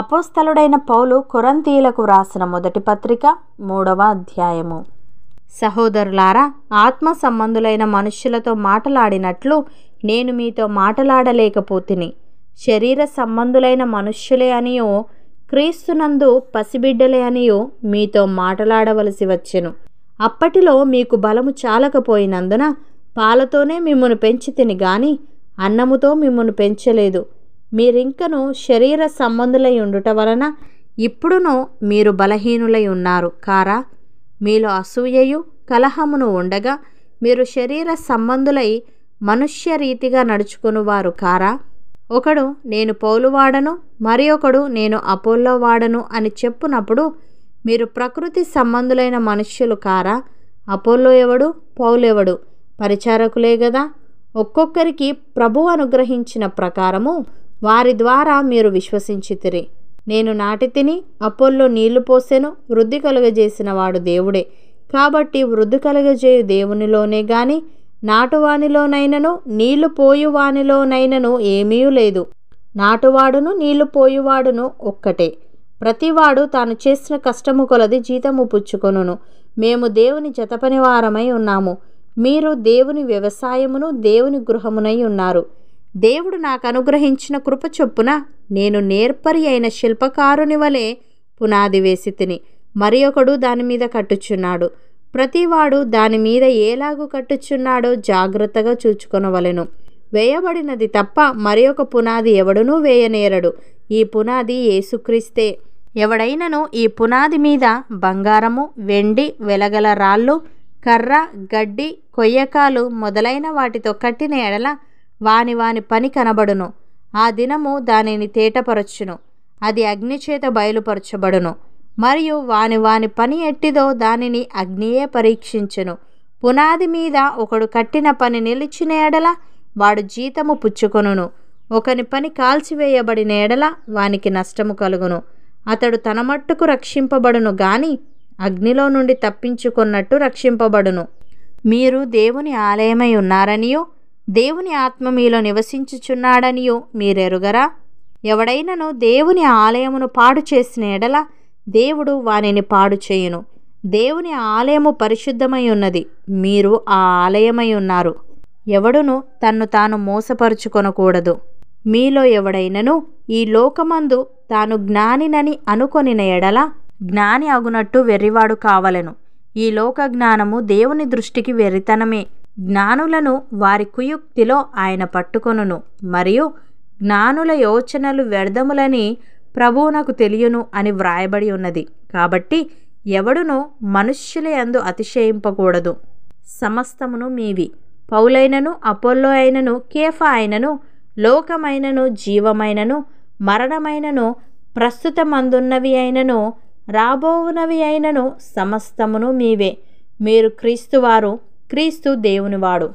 అపోస్తలుడైన పౌలు కొరంతీయులకు వ్రాసిన మొదటి పత్రిక మూడవ అధ్యాయము సహోదరులారా ఆత్మ సంబంధులైన మనుష్యులతో మాటలాడినట్లు నేను మీతో మాటలాడలేకపోతిని శరీర సంబంధులైన మనుష్యులే అనియో క్రీస్తునందు పసిబిడ్డలే అనియో మీతో మాటలాడవలసి వచ్చెను అప్పటిలో మీకు బలము చాలకపోయినందున పాలతోనే మిమ్మను పెంచితిని గాని అన్నముతో మిమ్మను పెంచలేదు మీరింకను శరీర సంబంధులై ఉండుట వలన ఇప్పుడును మీరు బలహీనులై ఉన్నారు కారా మీలో అసూయయు కలహమును ఉండగా మీరు శరీర సంబంధులై మనుష్య రీతిగా నడుచుకునివారు కారా ఒకడు నేను పౌలువాడను మరి ఒకడు నేను వాడను అని చెప్పునప్పుడు మీరు ప్రకృతి సంబంధులైన మనుష్యులు కారా అపోలో ఎవడు పౌలెవడు పరిచారకులే కదా ఒక్కొక్కరికి ప్రభు అనుగ్రహించిన ప్రకారము వారి ద్వారా మీరు విశ్వసించితిరి నేను నాటి తిని అపోల్లో నీళ్లు పోసెను వృద్ధి కలుగజేసిన వాడు దేవుడే కాబట్టి వృద్ధి కలుగజేయు దేవునిలోనే గాని నాటువానిలోనైనను నీళ్లు పోయువానిలోనైనను ఏమీ లేదు నాటువాడును నీళ్లు పోయువాడును ఒక్కటే ప్రతివాడు తాను చేసిన కష్టము కొలది జీతము పుచ్చుకొనును మేము దేవుని జతపనివారమై ఉన్నాము మీరు దేవుని వ్యవసాయమును దేవుని గృహమునై ఉన్నారు దేవుడు నాకు అనుగ్రహించిన కృప చొప్పున నేను నేర్పరి అయిన శిల్పకారుని వలె పునాది వేసి తిని మరి ఒకడు దాని మీద కట్టుచున్నాడు ప్రతివాడు దాని మీద ఏలాగు కట్టుచున్నాడో జాగ్రత్తగా చూచుకొనవలెను వేయబడినది తప్ప మరి ఒక పునాది ఎవడునూ వేయనేరడు ఈ పునాది ఏసుక్రీస్తే ఎవడైనను ఈ పునాది మీద బంగారము వెండి వెలగల రాళ్ళు కర్ర గడ్డి కొయ్యకాలు మొదలైన వాటితో కట్టిన ఎడల వాని వాని పని కనబడును ఆ దినము దానిని తేటపరచును అది అగ్నిచేత బయలుపరచబడును మరియు వాని వాని పని ఎట్టిదో దానిని అగ్నియే పరీక్షించును పునాది మీద ఒకడు కట్టిన పని నిలిచిన ఎడల వాడు జీతము పుచ్చుకొనును ఒకని పని కాల్చివేయబడిన ఎడల వానికి నష్టము కలుగును అతడు తన మట్టుకు రక్షింపబడును గాని అగ్నిలో నుండి తప్పించుకున్నట్టు రక్షింపబడును మీరు దేవుని ఆలయమై ఉన్నారనియో దేవుని ఆత్మ మీలో నివసించుచున్నాడనియో మీరెరుగరా ఎవడైనను దేవుని ఆలయమును పాడు చేసిన ఎడల దేవుడు వానిని పాడు చేయును దేవుని ఆలయము పరిశుద్ధమై ఉన్నది మీరు ఆ ఆలయమై ఉన్నారు ఎవడును తన్ను తాను మోసపరుచుకొనకూడదు మీలో ఎవడైనను ఈ లోకమందు తాను జ్ఞానినని అనుకొనిన ఎడల జ్ఞాని అగునట్టు వెర్రివాడు కావలను ఈ లోక జ్ఞానము దేవుని దృష్టికి వెర్రితనమే జ్ఞానులను వారి కుయుక్తిలో ఆయన పట్టుకొనును మరియు జ్ఞానుల యోచనలు వ్యర్థములని ప్రభువునకు తెలియను అని వ్రాయబడి ఉన్నది కాబట్టి ఎవడును మనుష్యుల ఎందు అతిశయింపకూడదు సమస్తమును మీవి పౌలైనను అపోల్లో అయినను కేఫ అయినను లోకమైనను జీవమైనను మరణమైనను ప్రస్తుతమందున్నవి అయినను రాబోవునవి అయినను సమస్తమును మీవే మీరు క్రీస్తువారు క్రీస్తు దేవునివాడు